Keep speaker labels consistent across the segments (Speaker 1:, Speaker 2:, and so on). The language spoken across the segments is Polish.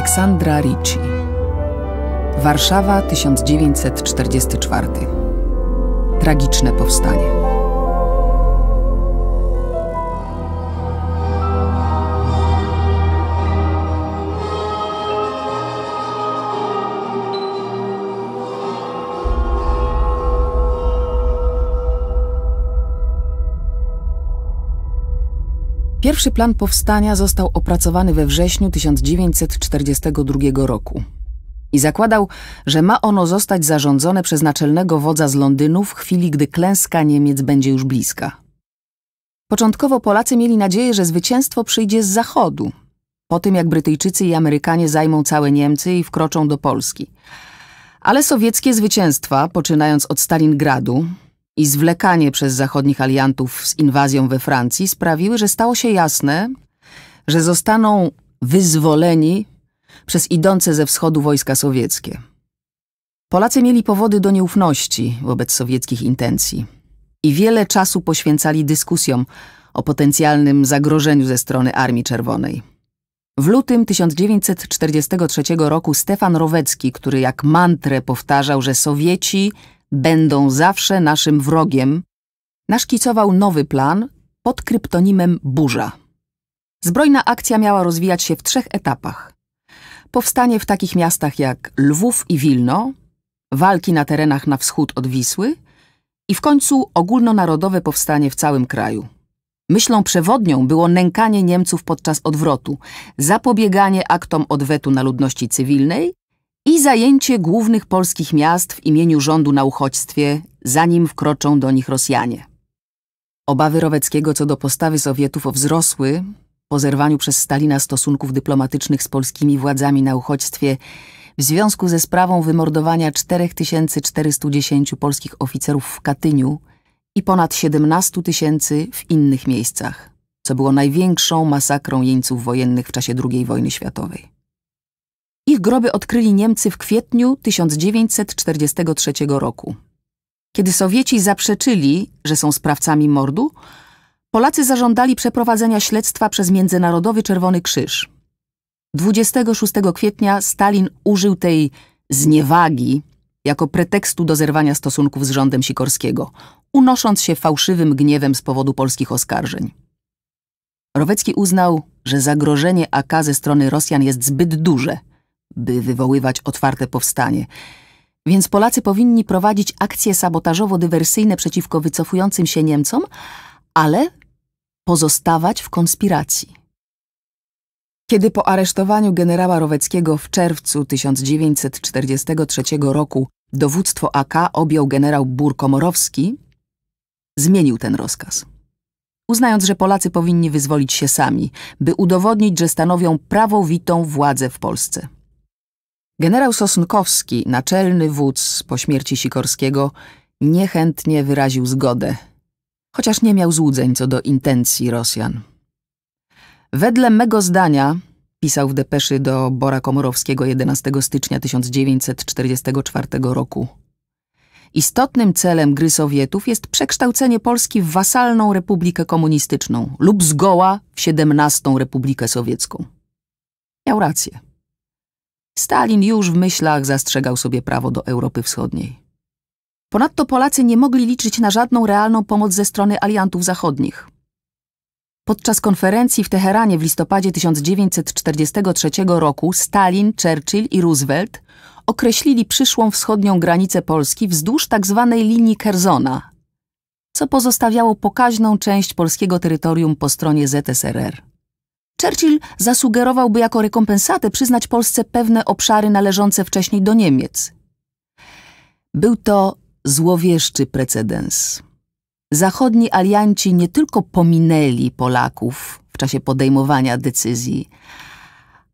Speaker 1: Aleksandra Ricci. Warszawa 1944. Tragiczne powstanie. Pierwszy plan powstania został opracowany we wrześniu 1942 roku i zakładał, że ma ono zostać zarządzone przez naczelnego wodza z Londynu w chwili, gdy klęska Niemiec będzie już bliska. Początkowo Polacy mieli nadzieję, że zwycięstwo przyjdzie z zachodu, po tym jak Brytyjczycy i Amerykanie zajmą całe Niemcy i wkroczą do Polski. Ale sowieckie zwycięstwa, poczynając od Stalingradu, i zwlekanie przez zachodnich aliantów z inwazją we Francji sprawiły, że stało się jasne, że zostaną wyzwoleni przez idące ze wschodu wojska sowieckie. Polacy mieli powody do nieufności wobec sowieckich intencji i wiele czasu poświęcali dyskusjom o potencjalnym zagrożeniu ze strony Armii Czerwonej. W lutym 1943 roku Stefan Rowecki, który jak mantrę powtarzał, że Sowieci będą zawsze naszym wrogiem, naszkicował nowy plan pod kryptonimem Burza. Zbrojna akcja miała rozwijać się w trzech etapach. Powstanie w takich miastach jak Lwów i Wilno, walki na terenach na wschód od Wisły i w końcu ogólnonarodowe powstanie w całym kraju. Myślą przewodnią było nękanie Niemców podczas odwrotu, zapobieganie aktom odwetu na ludności cywilnej i zajęcie głównych polskich miast w imieniu rządu na uchodźstwie, zanim wkroczą do nich Rosjanie. Obawy Roweckiego co do postawy Sowietów wzrosły po zerwaniu przez Stalina stosunków dyplomatycznych z polskimi władzami na uchodźstwie w związku ze sprawą wymordowania 4410 polskich oficerów w Katyniu i ponad 17 tysięcy w innych miejscach, co było największą masakrą jeńców wojennych w czasie II wojny światowej. Ich groby odkryli Niemcy w kwietniu 1943 roku. Kiedy Sowieci zaprzeczyli, że są sprawcami mordu, Polacy zażądali przeprowadzenia śledztwa przez Międzynarodowy Czerwony Krzyż. 26 kwietnia Stalin użył tej zniewagi jako pretekstu do zerwania stosunków z rządem Sikorskiego, unosząc się fałszywym gniewem z powodu polskich oskarżeń. Rowecki uznał, że zagrożenie AK ze strony Rosjan jest zbyt duże – by wywoływać otwarte powstanie. Więc Polacy powinni prowadzić akcje sabotażowo-dywersyjne przeciwko wycofującym się Niemcom, ale pozostawać w konspiracji. Kiedy po aresztowaniu generała Roweckiego w czerwcu 1943 roku dowództwo AK objął generał Burkomorowski, zmienił ten rozkaz. Uznając, że Polacy powinni wyzwolić się sami, by udowodnić, że stanowią prawowitą władzę w Polsce. Generał Sosnkowski, naczelny wódz po śmierci Sikorskiego, niechętnie wyraził zgodę, chociaż nie miał złudzeń co do intencji Rosjan. Wedle mego zdania, pisał w depeszy do Bora Komorowskiego 11 stycznia 1944 roku, istotnym celem gry Sowietów jest przekształcenie Polski w wasalną republikę komunistyczną lub zgoła w 17. Republikę Sowiecką. Miał rację. Stalin już w myślach zastrzegał sobie prawo do Europy Wschodniej. Ponadto Polacy nie mogli liczyć na żadną realną pomoc ze strony aliantów zachodnich. Podczas konferencji w Teheranie w listopadzie 1943 roku Stalin, Churchill i Roosevelt określili przyszłą wschodnią granicę Polski wzdłuż tzw. Tak linii Kerzona, co pozostawiało pokaźną część polskiego terytorium po stronie ZSRR. Churchill zasugerowałby jako rekompensatę przyznać Polsce pewne obszary należące wcześniej do Niemiec. Był to złowieszczy precedens. Zachodni alianci nie tylko pominęli Polaków w czasie podejmowania decyzji,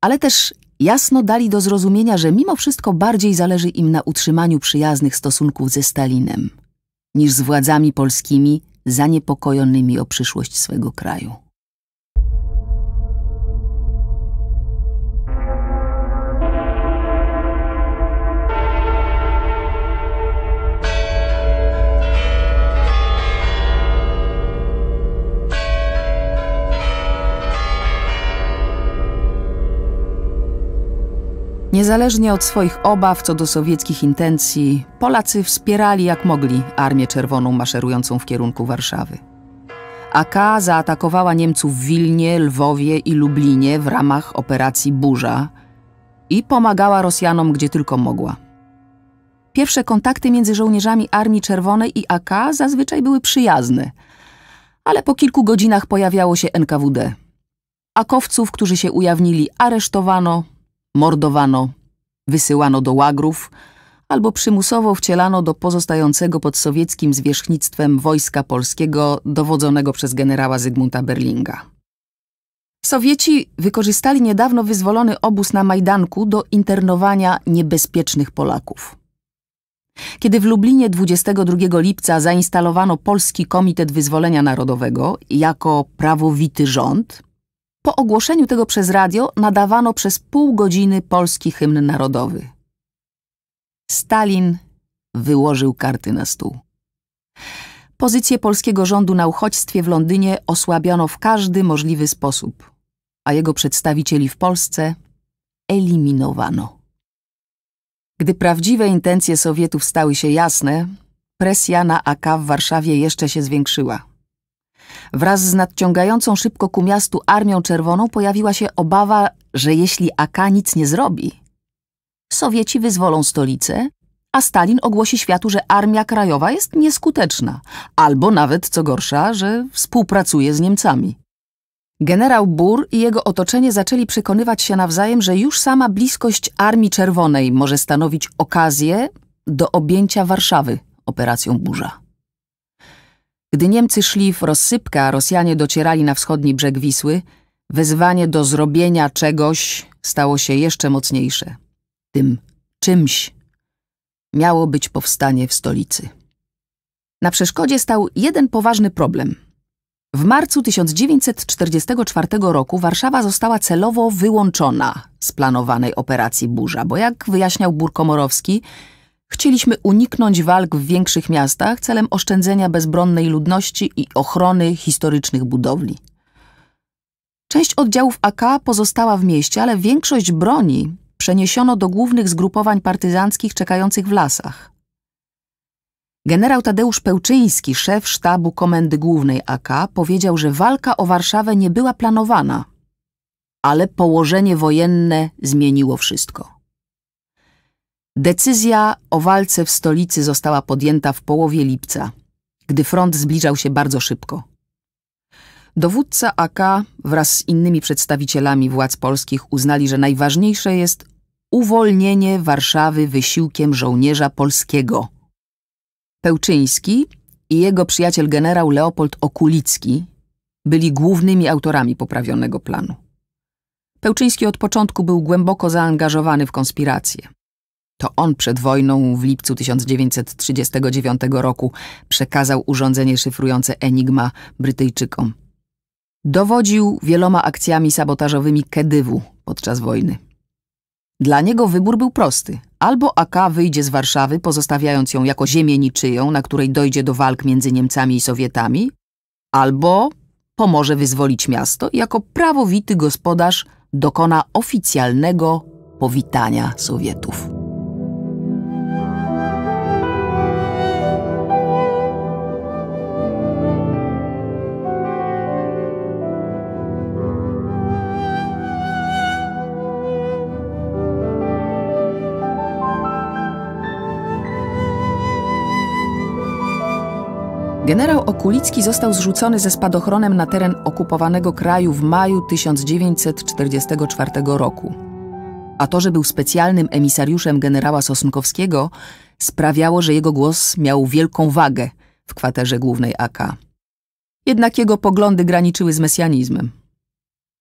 Speaker 1: ale też jasno dali do zrozumienia, że mimo wszystko bardziej zależy im na utrzymaniu przyjaznych stosunków ze Stalinem niż z władzami polskimi zaniepokojonymi o przyszłość swego kraju. Niezależnie od swoich obaw co do sowieckich intencji, Polacy wspierali jak mogli Armię Czerwoną maszerującą w kierunku Warszawy. AK zaatakowała Niemców w Wilnie, Lwowie i Lublinie w ramach operacji Burza i pomagała Rosjanom gdzie tylko mogła. Pierwsze kontakty między żołnierzami Armii Czerwonej i AK zazwyczaj były przyjazne, ale po kilku godzinach pojawiało się NKWD. Akowców, którzy się ujawnili, aresztowano, mordowano, wysyłano do łagrów albo przymusowo wcielano do pozostającego pod sowieckim zwierzchnictwem wojska polskiego dowodzonego przez generała Zygmunta Berlinga. Sowieci wykorzystali niedawno wyzwolony obóz na Majdanku do internowania niebezpiecznych Polaków. Kiedy w Lublinie 22 lipca zainstalowano Polski Komitet Wyzwolenia Narodowego jako prawowity rząd, po ogłoszeniu tego przez radio nadawano przez pół godziny polski hymn narodowy. Stalin wyłożył karty na stół. Pozycję polskiego rządu na uchodźstwie w Londynie osłabiono w każdy możliwy sposób, a jego przedstawicieli w Polsce eliminowano. Gdy prawdziwe intencje Sowietów stały się jasne, presja na AK w Warszawie jeszcze się zwiększyła. Wraz z nadciągającą szybko ku miastu Armią Czerwoną pojawiła się obawa, że jeśli AK nic nie zrobi, Sowieci wyzwolą stolicę, a Stalin ogłosi światu, że Armia Krajowa jest nieskuteczna, albo nawet, co gorsza, że współpracuje z Niemcami. Generał Bur i jego otoczenie zaczęli przekonywać się nawzajem, że już sama bliskość Armii Czerwonej może stanowić okazję do objęcia Warszawy operacją burza. Gdy Niemcy szli w rozsypkę, a Rosjanie docierali na wschodni brzeg Wisły, wezwanie do zrobienia czegoś stało się jeszcze mocniejsze. Tym czymś miało być powstanie w stolicy. Na przeszkodzie stał jeden poważny problem. W marcu 1944 roku Warszawa została celowo wyłączona z planowanej operacji burza, bo jak wyjaśniał Burkomorowski, Chcieliśmy uniknąć walk w większych miastach celem oszczędzenia bezbronnej ludności i ochrony historycznych budowli. Część oddziałów AK pozostała w mieście, ale większość broni przeniesiono do głównych zgrupowań partyzanckich czekających w lasach. Generał Tadeusz Pełczyński, szef sztabu Komendy Głównej AK, powiedział, że walka o Warszawę nie była planowana, ale położenie wojenne zmieniło wszystko. Decyzja o walce w stolicy została podjęta w połowie lipca, gdy front zbliżał się bardzo szybko. Dowódca AK wraz z innymi przedstawicielami władz polskich uznali, że najważniejsze jest uwolnienie Warszawy wysiłkiem żołnierza polskiego. Pełczyński i jego przyjaciel generał Leopold Okulicki byli głównymi autorami poprawionego planu. Pełczyński od początku był głęboko zaangażowany w konspirację. To on przed wojną w lipcu 1939 roku przekazał urządzenie szyfrujące Enigma Brytyjczykom. Dowodził wieloma akcjami sabotażowymi Kedywu podczas wojny. Dla niego wybór był prosty. Albo AK wyjdzie z Warszawy, pozostawiając ją jako ziemię niczyją, na której dojdzie do walk między Niemcami i Sowietami, albo pomoże wyzwolić miasto i jako prawowity gospodarz dokona oficjalnego powitania Sowietów. Generał Okulicki został zrzucony ze spadochronem na teren okupowanego kraju w maju 1944 roku. A to, że był specjalnym emisariuszem generała Sosnkowskiego, sprawiało, że jego głos miał wielką wagę w kwaterze głównej AK. Jednak jego poglądy graniczyły z mesjanizmem.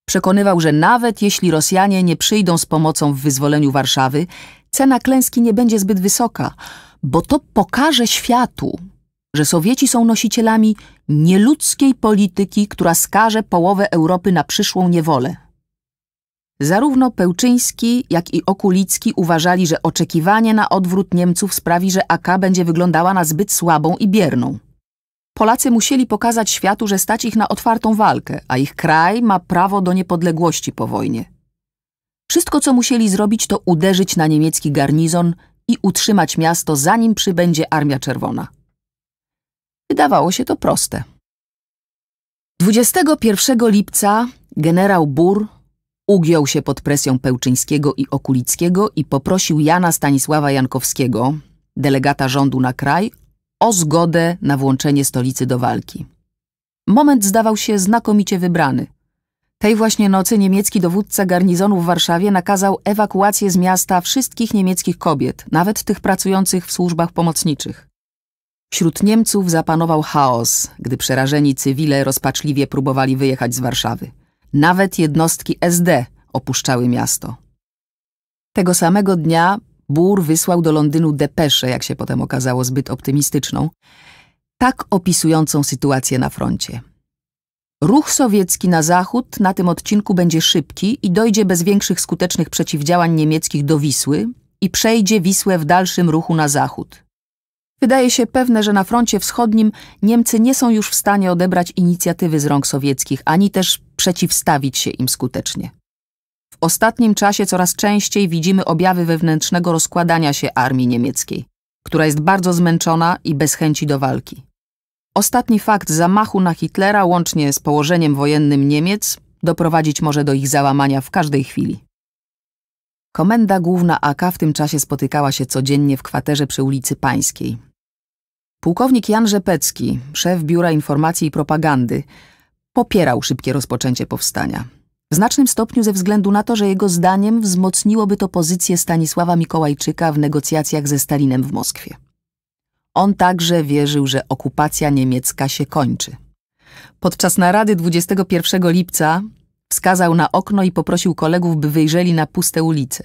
Speaker 1: Przekonywał, że nawet jeśli Rosjanie nie przyjdą z pomocą w wyzwoleniu Warszawy, cena klęski nie będzie zbyt wysoka, bo to pokaże światu, że Sowieci są nosicielami nieludzkiej polityki, która skaże połowę Europy na przyszłą niewolę. Zarówno Pełczyński, jak i Okulicki uważali, że oczekiwanie na odwrót Niemców sprawi, że AK będzie wyglądała na zbyt słabą i bierną. Polacy musieli pokazać światu, że stać ich na otwartą walkę, a ich kraj ma prawo do niepodległości po wojnie. Wszystko, co musieli zrobić, to uderzyć na niemiecki garnizon i utrzymać miasto, zanim przybędzie Armia Czerwona. Wydawało się to proste. 21 lipca generał Bur ugiął się pod presją Pełczyńskiego i Okulickiego i poprosił Jana Stanisława Jankowskiego, delegata rządu na kraj, o zgodę na włączenie stolicy do walki. Moment zdawał się znakomicie wybrany. Tej właśnie nocy niemiecki dowódca garnizonu w Warszawie nakazał ewakuację z miasta wszystkich niemieckich kobiet, nawet tych pracujących w służbach pomocniczych. Wśród Niemców zapanował chaos, gdy przerażeni cywile rozpaczliwie próbowali wyjechać z Warszawy. Nawet jednostki SD opuszczały miasto. Tego samego dnia Bór wysłał do Londynu depeszę, jak się potem okazało zbyt optymistyczną, tak opisującą sytuację na froncie. Ruch sowiecki na zachód na tym odcinku będzie szybki i dojdzie bez większych skutecznych przeciwdziałań niemieckich do Wisły i przejdzie Wisłę w dalszym ruchu na zachód. Wydaje się pewne, że na froncie wschodnim Niemcy nie są już w stanie odebrać inicjatywy z rąk sowieckich, ani też przeciwstawić się im skutecznie. W ostatnim czasie coraz częściej widzimy objawy wewnętrznego rozkładania się armii niemieckiej, która jest bardzo zmęczona i bez chęci do walki. Ostatni fakt zamachu na Hitlera, łącznie z położeniem wojennym Niemiec, doprowadzić może do ich załamania w każdej chwili. Komenda główna AK w tym czasie spotykała się codziennie w kwaterze przy ulicy Pańskiej, Pułkownik Jan Rzepecki, szef Biura Informacji i Propagandy, popierał szybkie rozpoczęcie powstania. W znacznym stopniu ze względu na to, że jego zdaniem wzmocniłoby to pozycję Stanisława Mikołajczyka w negocjacjach ze Stalinem w Moskwie. On także wierzył, że okupacja niemiecka się kończy. Podczas narady 21 lipca wskazał na okno i poprosił kolegów, by wyjrzeli na puste ulice.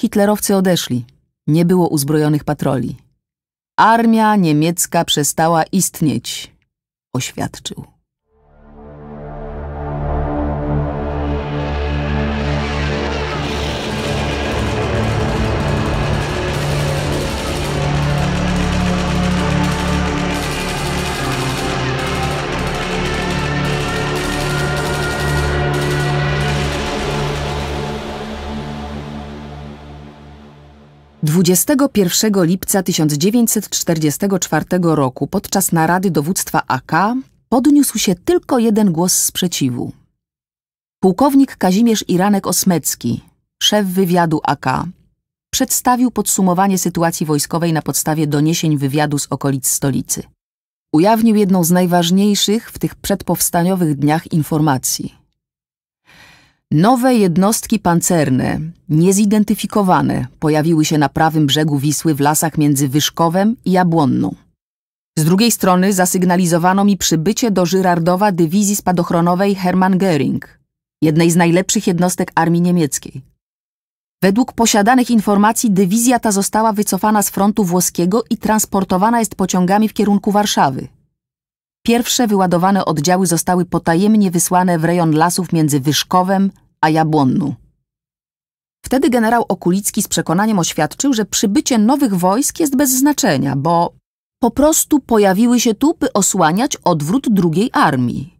Speaker 1: Hitlerowcy odeszli. Nie było uzbrojonych patroli. Armia niemiecka przestała istnieć, oświadczył. 21 lipca 1944 roku podczas narady dowództwa AK podniósł się tylko jeden głos sprzeciwu. Pułkownik Kazimierz Iranek Osmecki, szef wywiadu AK, przedstawił podsumowanie sytuacji wojskowej na podstawie doniesień wywiadu z okolic stolicy. Ujawnił jedną z najważniejszych w tych przedpowstaniowych dniach informacji – Nowe jednostki pancerne, niezidentyfikowane, pojawiły się na prawym brzegu Wisły w lasach między Wyszkowem i Jabłonną. Z drugiej strony zasygnalizowano mi przybycie do Żyrardowa dywizji spadochronowej Hermann Göring, jednej z najlepszych jednostek armii niemieckiej. Według posiadanych informacji dywizja ta została wycofana z frontu włoskiego i transportowana jest pociągami w kierunku Warszawy. Pierwsze wyładowane oddziały zostały potajemnie wysłane w rejon lasów między Wyszkowem a Jabłonną. Wtedy generał Okulicki z przekonaniem oświadczył, że przybycie nowych wojsk jest bez znaczenia, bo po prostu pojawiły się tu, by osłaniać odwrót drugiej armii.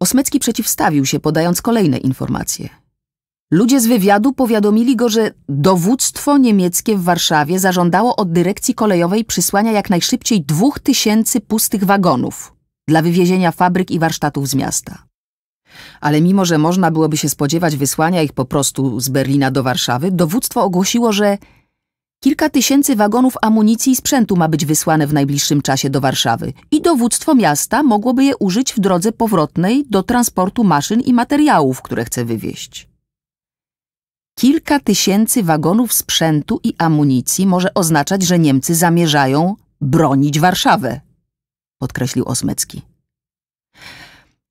Speaker 1: Osmecki przeciwstawił się, podając kolejne informacje – Ludzie z wywiadu powiadomili go, że dowództwo niemieckie w Warszawie zażądało od dyrekcji kolejowej przysłania jak najszybciej dwóch tysięcy pustych wagonów dla wywiezienia fabryk i warsztatów z miasta. Ale mimo, że można byłoby się spodziewać wysłania ich po prostu z Berlina do Warszawy, dowództwo ogłosiło, że kilka tysięcy wagonów amunicji i sprzętu ma być wysłane w najbliższym czasie do Warszawy i dowództwo miasta mogłoby je użyć w drodze powrotnej do transportu maszyn i materiałów, które chce wywieźć. Kilka tysięcy wagonów sprzętu i amunicji może oznaczać, że Niemcy zamierzają bronić Warszawę, podkreślił Osmecki.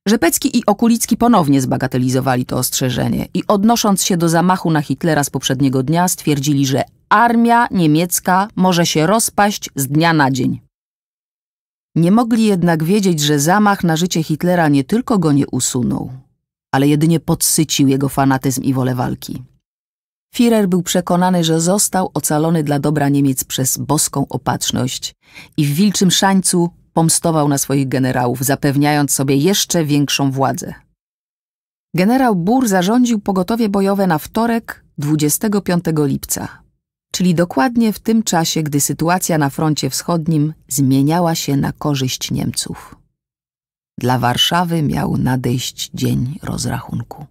Speaker 1: Rzepecki i Okulicki ponownie zbagatelizowali to ostrzeżenie i odnosząc się do zamachu na Hitlera z poprzedniego dnia stwierdzili, że armia niemiecka może się rozpaść z dnia na dzień. Nie mogli jednak wiedzieć, że zamach na życie Hitlera nie tylko go nie usunął, ale jedynie podsycił jego fanatyzm i wolę walki. Führer był przekonany, że został ocalony dla dobra Niemiec przez boską opatrzność i w wilczym szańcu pomstował na swoich generałów, zapewniając sobie jeszcze większą władzę. Generał Bur zarządził pogotowie bojowe na wtorek 25 lipca, czyli dokładnie w tym czasie, gdy sytuacja na froncie wschodnim zmieniała się na korzyść Niemców. Dla Warszawy miał nadejść dzień rozrachunku.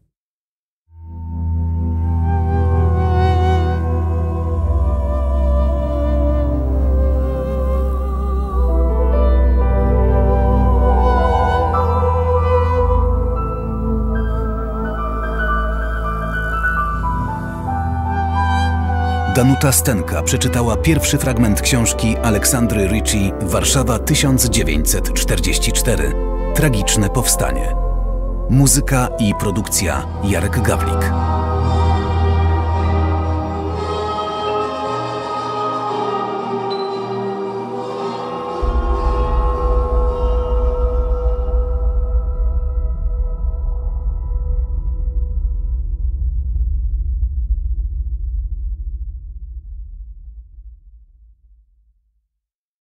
Speaker 1: Danuta Stenka przeczytała pierwszy fragment książki Aleksandry Ricci Warszawa 1944 Tragiczne powstanie. Muzyka i produkcja Jarek Gawlik.